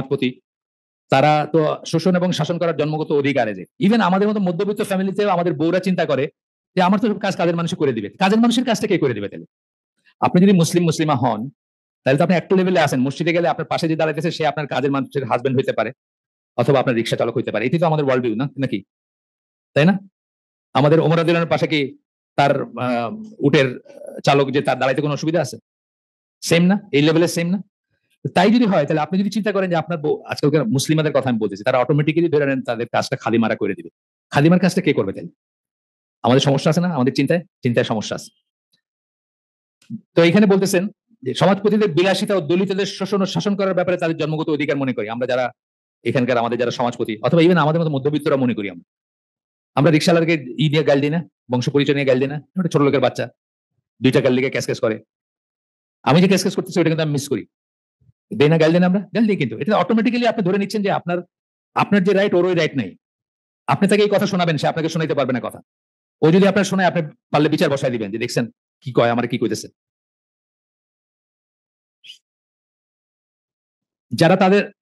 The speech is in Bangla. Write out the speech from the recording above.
সমাজপতি তারা তো শোষণ এবং শাসন করার জন্মগত অধিকারে যে ইভেন আমাদের মতো মধ্যবিত্ত ফ্যামিলিতে আমাদের বউরা চিন্তা করে যে আমার তো সব কাজ কাজের মানুষ করে দিবে কাজের মানুষের কাজটা কে করে দিবে তাহলে আপনি যদি মুসলিম মুসলিমা হন তাহলে তো আপনি একটু লেভেলে আসেন মসজিদে গেলে আপনার পাশে যে দাঁড়াইতেছে সে আপনার কাজের মানুষের হাজবেন্ড হইতে পারে অথবা আপনার রিক্সা চালক হইতে পারে এটি তো আমাদের ওয়ার্ল্ড ভিউ না নাকি তাই না আমাদের ওমরাদুল্লার পাশে কি তার উটের চালক যে তার দাঁড়াইতে কোনো অসুবিধা আছে সেম না এই লেভেলের সেম না তাই যদি হয় তাহলে আপনি যদি চিন্তা করেন যে আপনার আজকালকার মুসলিমাদের কথা আমি বলতেছি তারা অটোমেটিক্যালি ধরে নেন তাদের কাজটা খালিমারা করে দিবে খাদিমার কাজটা কে করবে তাই আমাদের সমস্যা আছে না আমাদের চিন্তায় চিন্তায় সমস্যা আছে তো এখানে বলতেছেন যে সমাজপতিদের বিলাসিতা ও দলিতদের শোষণ ও শাসন করার ব্যাপারে তাদের জন্মগত অধিকার মনে করি আমরা যারা এখানকার আমাদের যারা সমাজপতি অথবা ইভেন আমাদের মতো মধ্যবিত্তরা মনে করি আমরা আমরা রিক্সাওয়ালাকে ই দিয়ে গাল দিই না বংশ পরিচয় নিয়ে গাল দিই না ছোট লোকের বাচ্চা দুইটা গাল লিগে ক্যাশ ক্যাশ করে আমি যে ক্যাশ ক্যাশ করতেছি ওটা কিন্তু আমি মিস করি দেই না গাইল দেন আমরা গাইল দিই কিন্তু এটা অটোমেটিক্যালি আপনি ধরে নিচ্ছেন যে আপনার আপনার যে রাইট ওর ওই রাইট নাই আপনি তাকে এই কথা শোনাবেন সে আপনাকে শোনাইতে পারবে না কথা ও যদি আপনার শোনায় আপনি পারলে বিচার বসাই দিবেন যে দেখছেন কি কয় আমার কি কইতেছে যারা তাদের